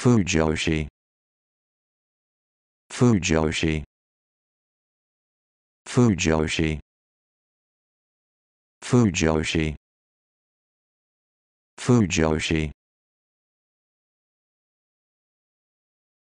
Fujoshi Fujoshi Fujoshi Fujoshi Fujoshi